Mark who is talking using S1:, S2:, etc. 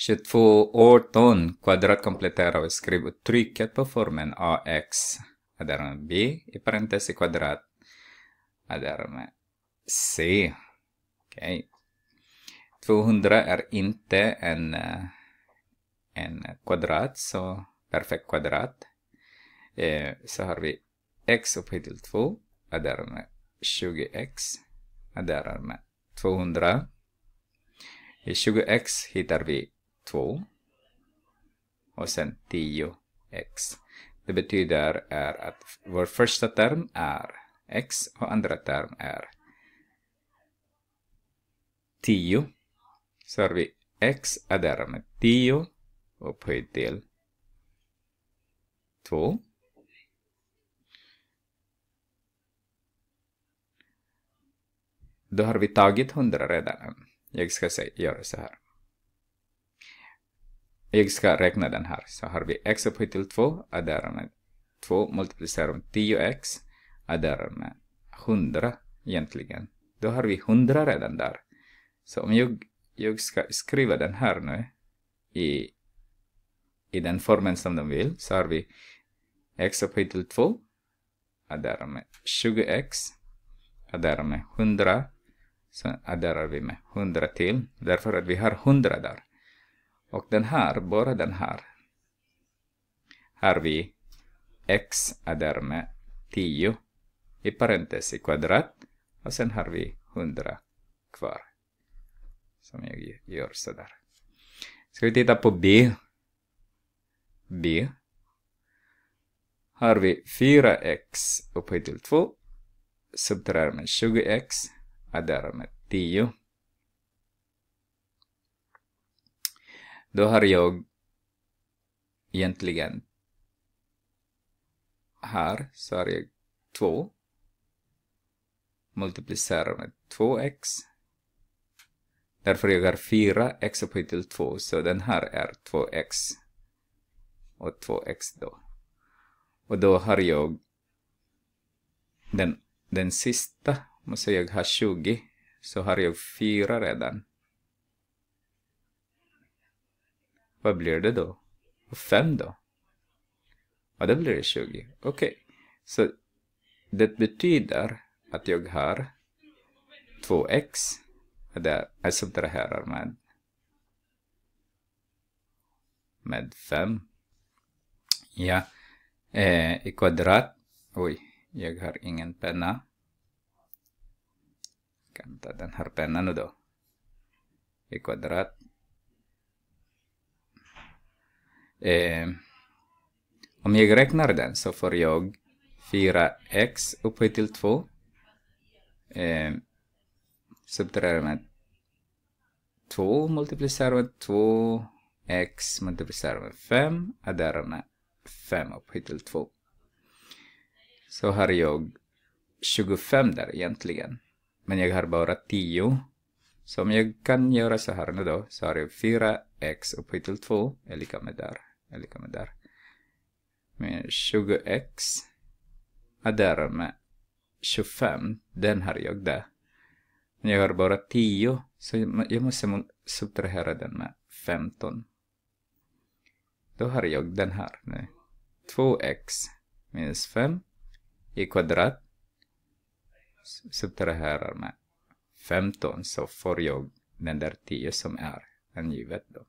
S1: 22 ton kvadratkompletterar och skriver trycket på formen AX. med B i parentes i kvadrat. med C. Okej. Okay. 200 är inte en, eh, en kvadrat, så perfekt kvadrat. Eh, så har vi x upphöjt till 2, och med 20x, och med 200. I 20x hittar vi 2 och sen 10x. Det betyder är att vår första term är x och andra term är 10. Så har vi x adderar med 10 upphöjt till 2. Då har vi tagit 100 redan. Jag ska göra så här. Jag ska räkna den här. Så har vi x upphöjt till 2 adderar med 2 multiplicerar med 10x adderar med 100 egentligen. Då har vi 100 redan där. Så om jag, jag ska skriva den här nu i, i den formen som de vill så har vi x upphöjt till 2 adderar med 20x adderar med 100 så adderar vi med 100 till därför att vi har 100 där. Och den här, bara den här. Har vi x är därmed 10 i parentes i kvadrat och sen har vi 100 kvar. Som jag gör sådär. Ska vi titta på b. b. Har vi 4x upphöjt till 2 subtraherar med 20x är därmed 10 Då har jag egentligen här så har jag 2 multiplicerat med 2x därför jag har 4x upphöjt till 2 så den här är 2x och 2x då och då har jag den, den sista måste jag ha 20 så har jag 4 redan Vad blir det då? Och 5 då? Ja, då blir det 20. Okej. Okay. Så det betyder att jag har 2x. Där jag subtraherar med, med 5. Ja, eh, i kvadrat. Oj, jag har ingen penna. Jag kan ta den här pennan då. I kvadrat Eh, om jag räknar den så får jag 4x upphöjt till 2 eh, subtraherar med 2 multiplicerar med 2x multiplicerar med 5 adderar med 5 upphöjt till 2. Så har jag 25 där egentligen. Men jag har bara 10. Så om jag kan göra så här nu då, så har jag 4x upphöjt till 2 är lika med där eller kommer där. Med 20x. Ja, där med 25. Den har jag där. Men jag har bara 10. Så jag måste subtrahera den med 15. Då har jag den här nu. 2x minus 5 i kvadrat subtraherar med 15 så får jag den där 10 som är angivet då.